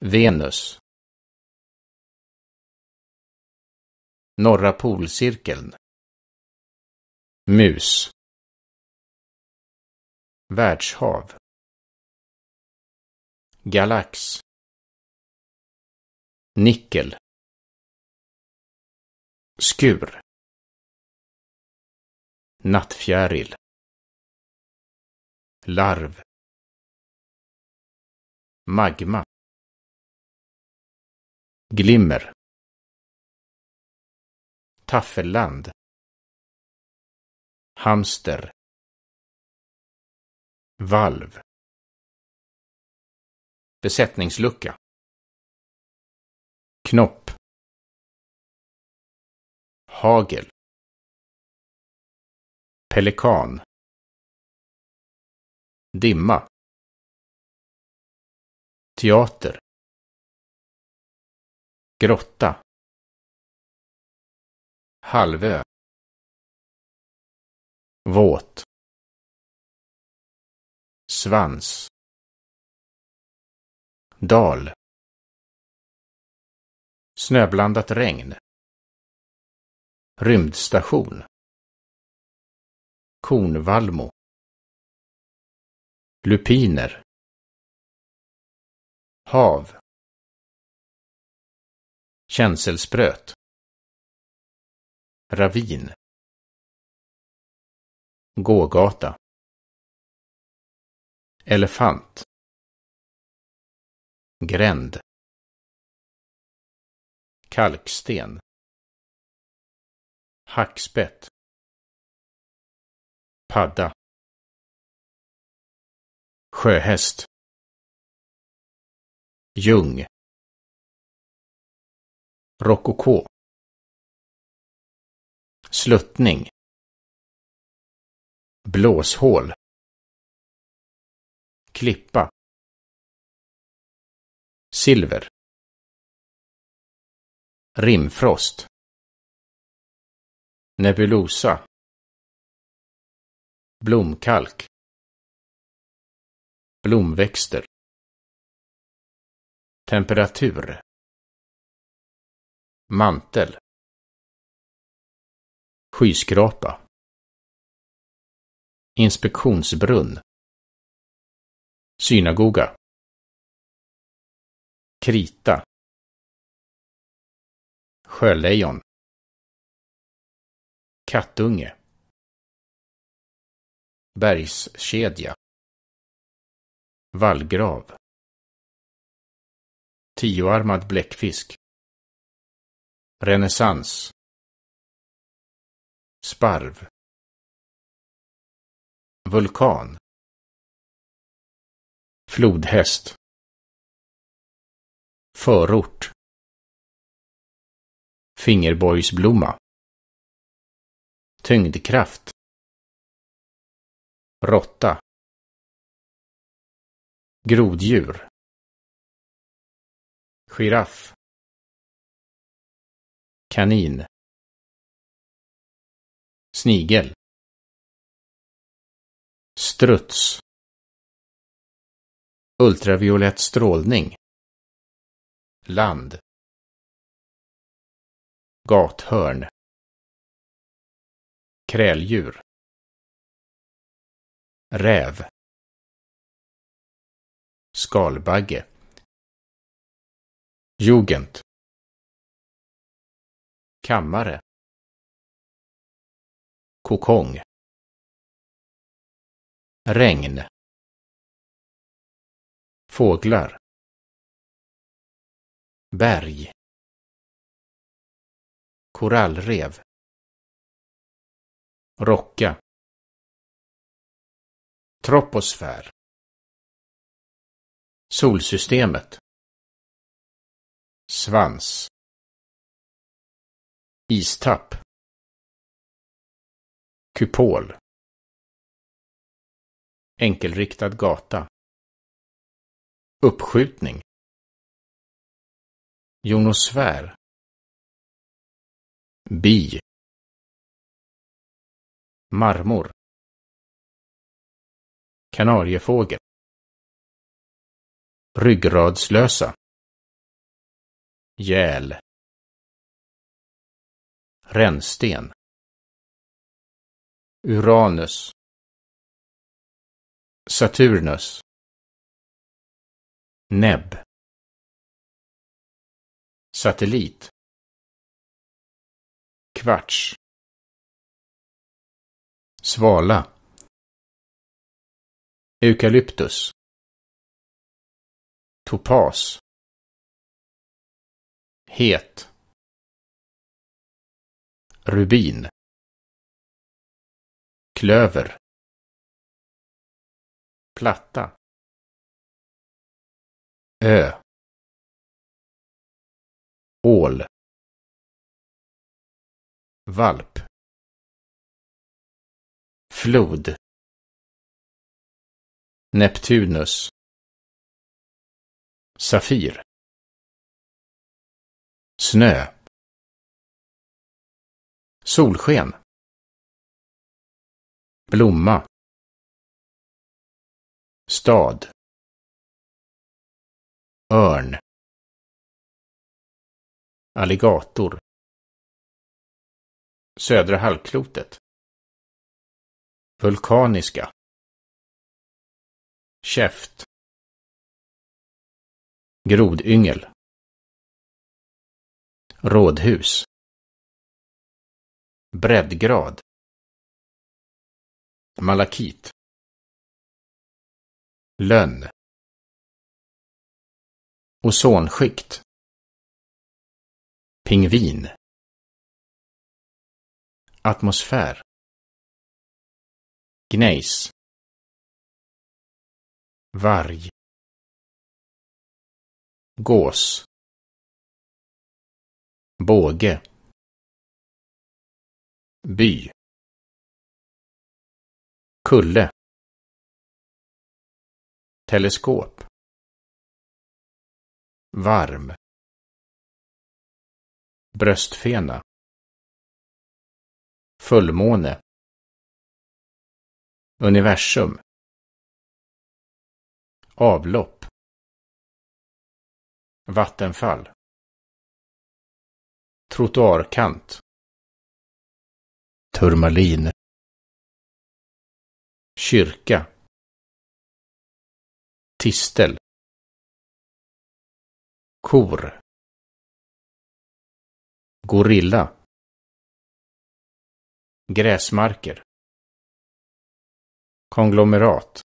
Venus Norra polcirkeln Mus Världshav Galax Nickel Skur Nattfjäril Larv Magma glimmer Taffelland Hamster Valv Besättningslucka Knopp Hagel Pelikan Dimma Teater grotta halvö våt svans dal snöblandat regn rymdstation Kornvallmo lupiner hav Känselspröt. Ravin. Gågata. Elefant. Gränd. Kalksten. Hackspett. Padda. Sjöhäst. Ljung rokoko sluttning blåshål klippa silver rimfrost nebulosa blomkalk blomväxter temperatur mantel skyskrapa inspektionsbrunn synagoga krita sjölejon kattunge bergskedja vallgrav tioarmad bläckfisk renässans sparv vulkan flodhäst förort fingerborgsblomma tyngdkraft råtta groddjur giraff kanin snigel struts ultraviolett strålning land gathörn kräldjur räv skalbagge jugend kammare. Kokong. Regn. Fåglar. Berg. Korallrev. Rocka. Troposfär. Solsystemet. Svans istapp kupol enkelriktad gata uppskjutning jonosfär bi marmor kanariefågel ryggradslösa gäl Rännsten Uranus Saturnus Nebb Satellit Kvarts Svala Eukalyptus Topas Het Rubin. Klöver. Platta. Ö. Ål. Valp. Flod. Neptunus. Safir. Snö. Solsken. Blomma. Stad. Örn. Alligator. Södra halvklotet. Vulkaniska. Käft. Grodyngel. Rådhus breddgrad malakit lönn ozonskikt pingvin atmosfär gnejs varg gås båge by kulle teleskop varm bröstfena fullmåne universum avlopp vattenfall trottoarkant turmalin kyrka tistel kor gorilla gräsmarker konglomerat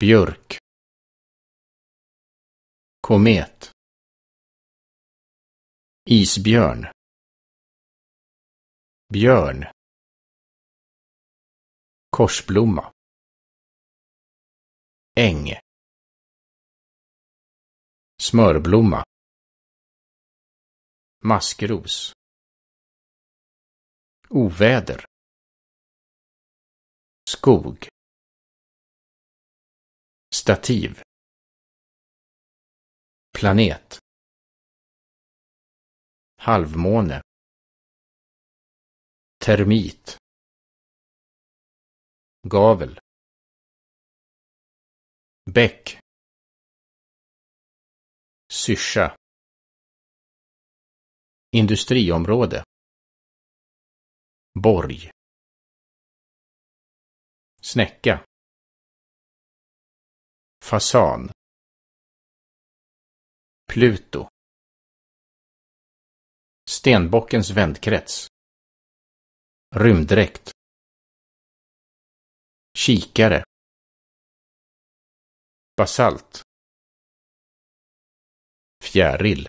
björk komet isbjörn björn korsblomma äng smörblomma maskros oväder skog stativ planet halvmåne termit gavel bäck syrsa industriområde borg snäcka fasan Pluto Stenbockens vändkrets rymddräkt kikare basalt fjäril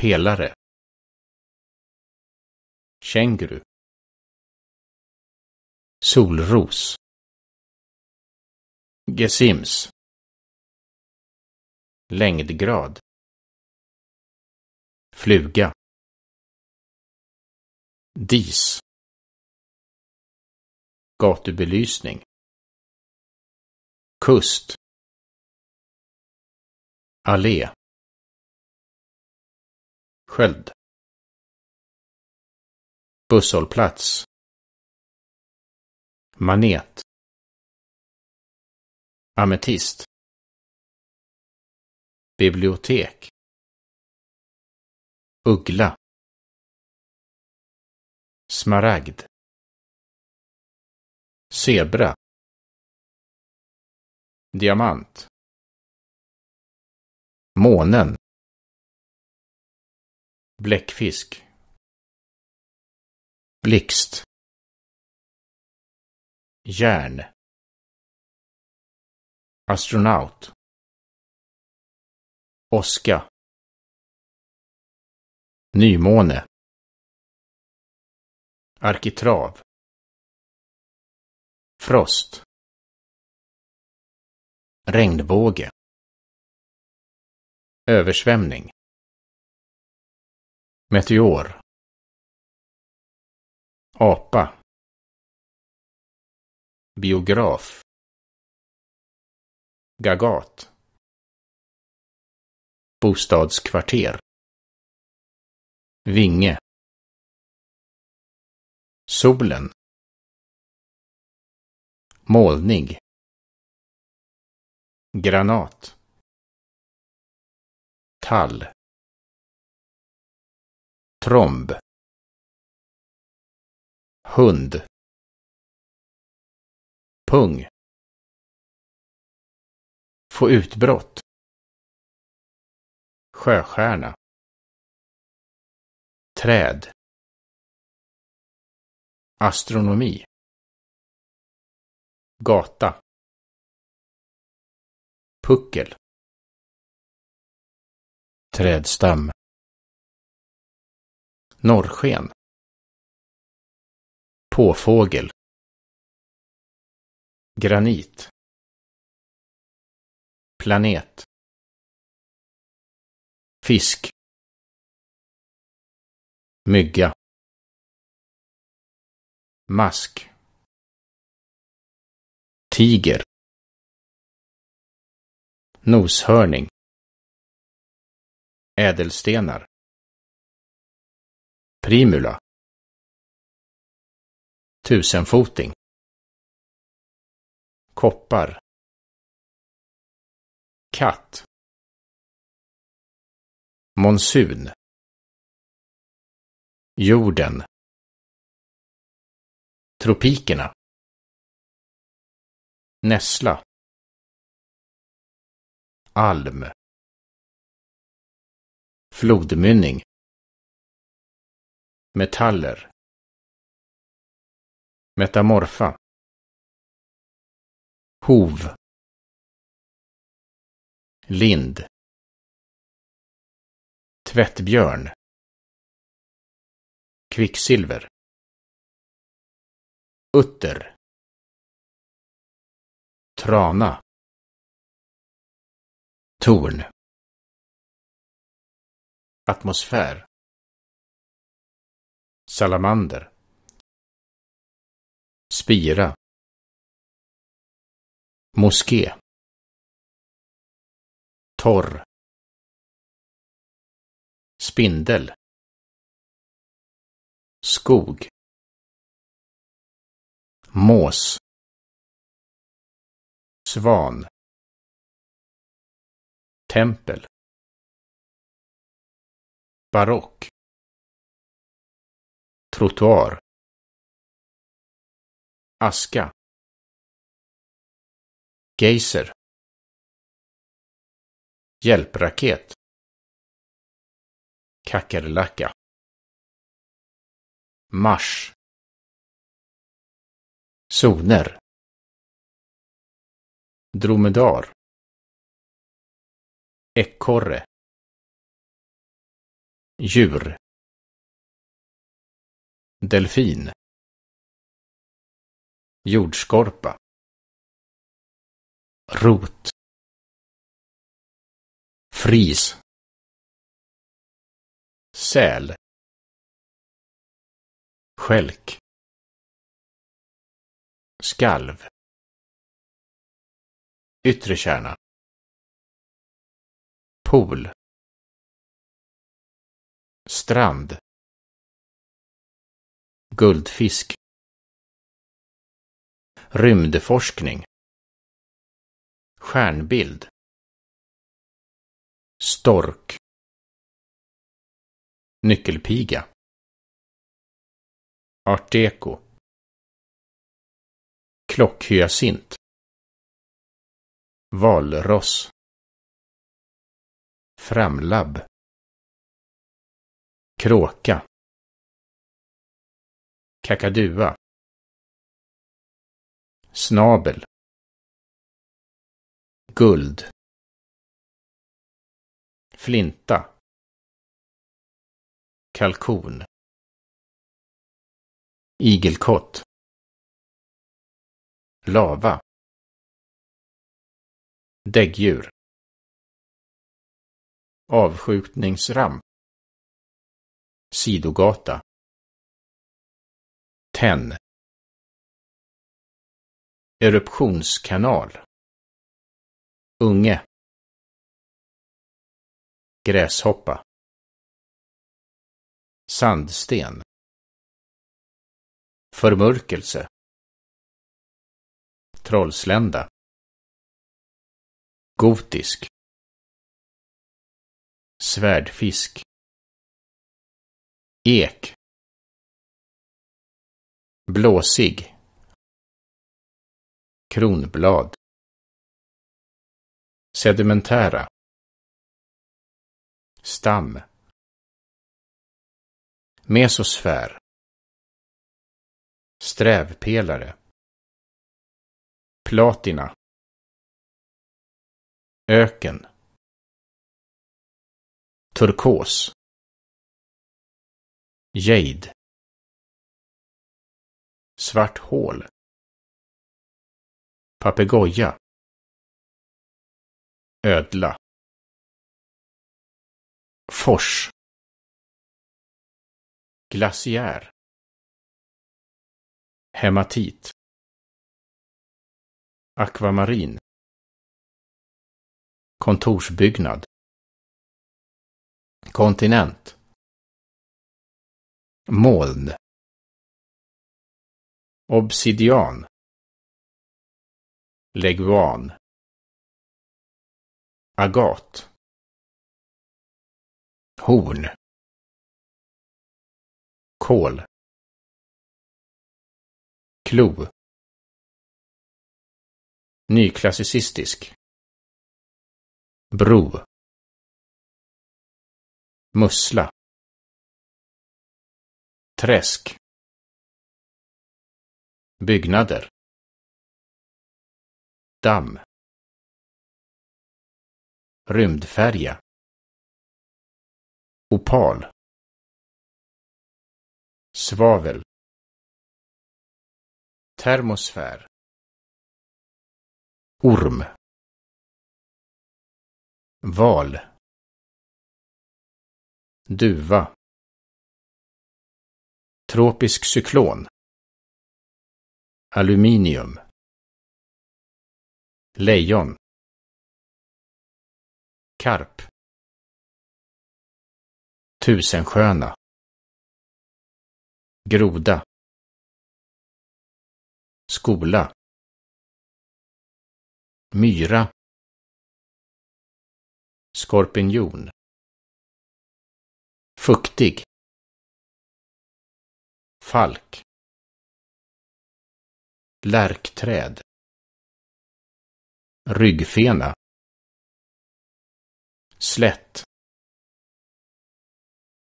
pelare känguru solros gesims längdgrad fluga DIS Gatubelysning Kust Allé Sköld Busshållplats Manet Ametist Bibliotek Uggla smaragd zebra diamant månen bläckfisk blixt järn astronaut åska nymåne Arkitrav. Frost. Regnbåge. Översvämning. Meteor. Apa. Biograf. Gagat. Bostadskvarter. Vinge solen Målning granat tall tromb hund pung få utbrott sjöstjärna träd astronomi gata puckel trädstam norrsken påfågel granit planet fisk mygga mask tiger noshörning ädelstenar primula tusenfoting koppar katt monsun jorden tropikerna Nässla Alm Flodmynning Metaller Metamorfa Hov Lind Tvättbjörn Kvicksilver utter trana torn atmosfär salamander spira moské torr spindel skog Mås. Svan. Tempel. Barock. Trottoar. Aska. Geyser. Hjälpraket. Kackerlacka. Mars zoner dromedar ekorre djur delfin jordskorpa rot fris säl skälk skalv Yttre kärna. Pool. Strand. Guldfisk. Rymdforskning. Stjärnbild. Stork. Nyckelpiga. Art deco. Klockhyacint. Valross. Framlabb. Kråka. Kakadua. Snabel. Guld. Flinta. Kalkon. Igelkott lava däggdjur avskjutningsramp sidogata tenn eruptionskanal unge gräshoppa sandsten förmörkelse trollslända. Gotisk. Svärdfisk. Ek. Blåsig. Kronblad. Sedimentära. Stam. Mesosfär. Strävpelare platina öken turkos jade svart hål papegoja ödla fors glaciär hematit akvamarin kontorsbyggnad kontinent moln obsidian leguan agat horn kol klo nyklassicistisk bro mussla träsk byggnader damm rymdfärja opal svavel termosfär Orm. Val. Duva. Tropisk cyklon. Aluminium. Lejon. Karp. Tusensköna. Groda. Skola myra skorpion fuktig falk lärkträd ryggfena slätt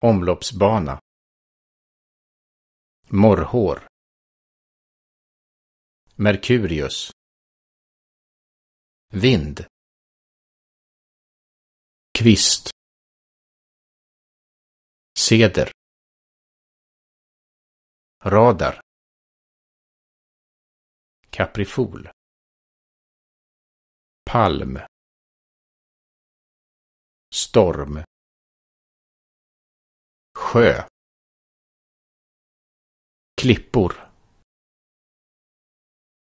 omloppsbana morrhår Merkurius vind kvist seder radar kaprifol palm storm sjö klippor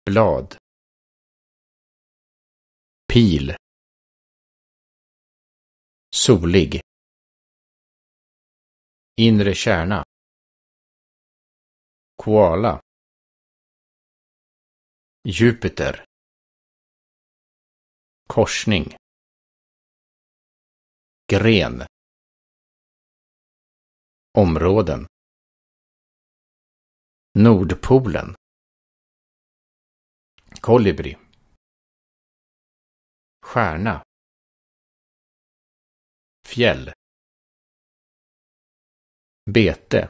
blad pil solig inre kärna koala Jupiter korsning gren områden Nordpolen kolibri stjärna fjäll bete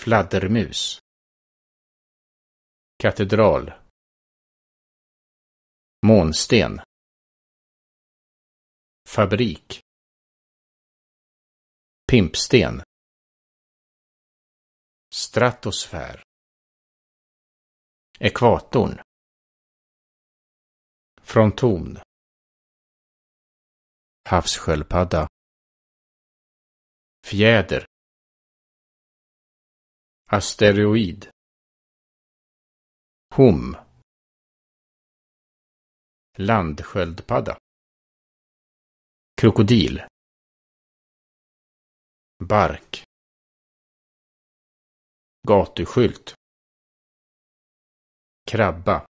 fladdermus katedral månsten fabrik pimpsten stratosfär ekvatorn från ton. Havssköldpadda. Fjäder. Asteroid. Hum. Landsköldpadda. Krokodil. Bark. Gatuskylt. Krabba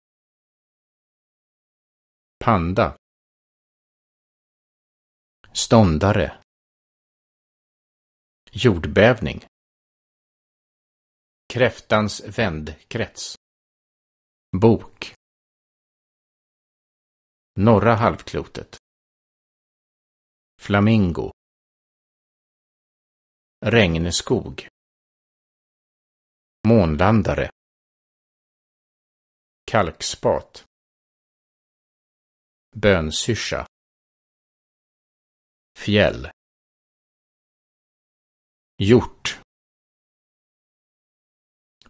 panda. Ståndare. Jordbävning. Kräftans vändkrets. Bok. Norra halvklotet. Flamingo. Regnskog. Månlandare. Kalkspat bönsyrsa fjäll hjort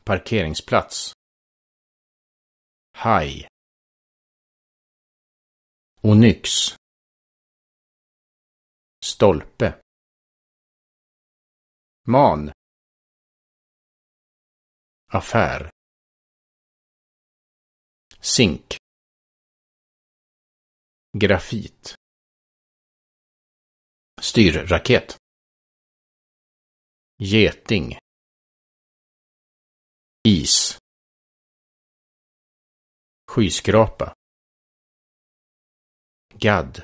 parkeringsplats haj onyx stolpe man affär zink grafit styrraket geting is skyskrapa gadd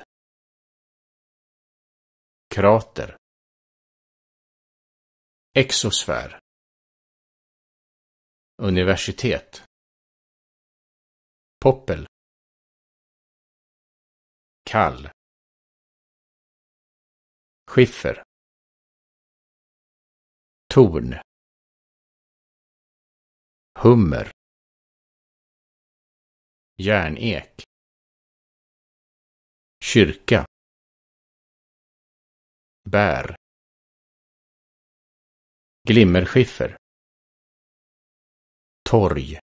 krater exosfär universitet poppel kall. Skiffer. Torn. Hummer. Järnek. Kyrka. Bär. Glimmerskiffer. Torg.